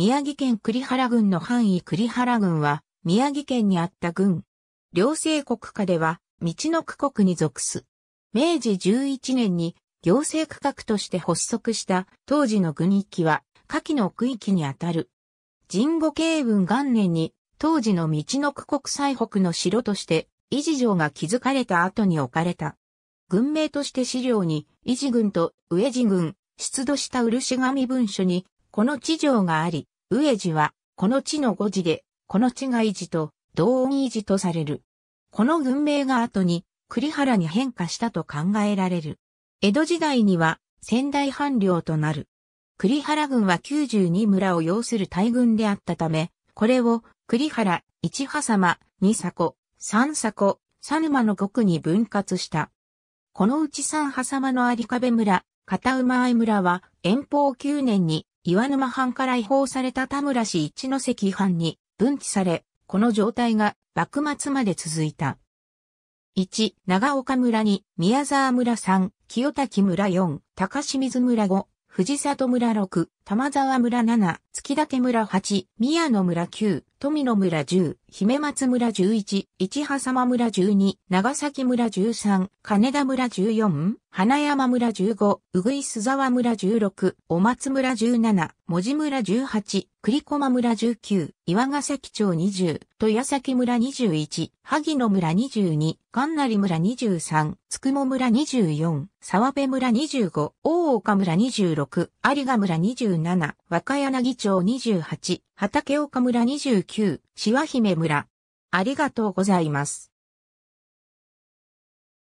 宮城県栗原郡の範囲栗原郡は、宮城県にあった郡。両政国下では、道の区国に属す。明治11年に、行政区画として発足した当時の郡域は、下記の区域にあたる。神護慶文元年に、当時の道の区国最北の城として、維持城が築かれた後に置かれた。軍名として資料に、維持軍と上地軍、出土した漆紙文書に、この地上があり、上地は、この地の五字で、この地が維持と、同音維持とされる。この群名が後に、栗原に変化したと考えられる。江戸時代には、仙台藩領となる。栗原軍は92村を要する大軍であったため、これを栗原、一波様、二迫、三迫、三馬の国に分割した。このうち三波様の有壁村、片馬合村は、遠方9年に岩沼藩から違法された田村氏一関藩に分岐され、この状態が幕末まで続いた。1、長岡村に宮沢村3、清滝村4、高清水村5、藤里村6、玉沢村7、月岳村8、宮野村9、富野村10、姫松村11、市波様村12、長崎村13、金田村14、花山村15、うぐいす沢村16、お松村17、文字村18、栗駒村19、岩ヶ崎町20、豊崎村21、萩野村22、神成村23、つくも村24、沢部村25、大岡村26、有賀村27、若柳町28、畑岡村29、9、しわひめ村。ありがとうございます。